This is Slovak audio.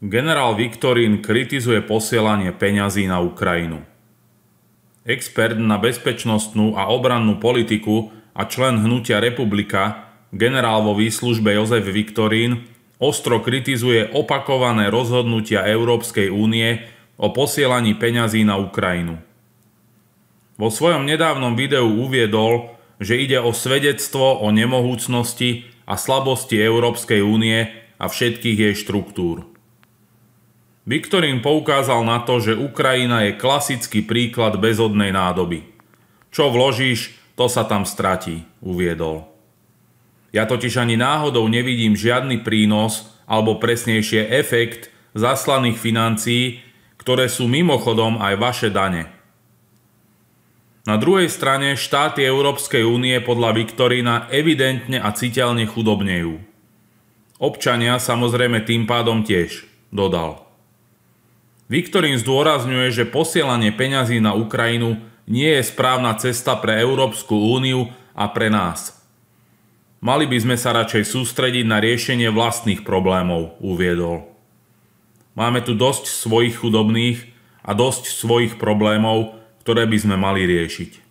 Generál Viktorín kritizuje posielanie peňazí na Ukrajinu. Expert na bezpečnostnú a obrannú politiku a člen hnutia Republika, generál vo výslužbe Jozef Viktorín, ostro kritizuje opakované rozhodnutia Európskej únie o posielaní peňazí na Ukrajinu. Vo svojom nedávnom videu uviedol, že ide o svedectvo o nemohúcnosti a slabosti Európskej únie a všetkých jej štruktúr. Viktorín poukázal na to, že Ukrajina je klasický príklad bezodnej nádoby. Čo vložíš, to sa tam stratí, uviedol. Ja totiž ani náhodou nevidím žiadny prínos, alebo presnejšie efekt zaslaných financií, ktoré sú mimochodom aj vaše dane. Na druhej strane štáty Európskej únie podľa Viktorína evidentne a citeľne chudobnejú. Občania samozrejme tým pádom tiež, dodal. Viktorín zdôrazňuje, že posielanie peňazí na Ukrajinu nie je správna cesta pre Európsku úniu a pre nás. Mali by sme sa radšej sústrediť na riešenie vlastných problémov, uviedol. Máme tu dosť svojich chudobných a dosť svojich problémov, ktoré by sme mali riešiť.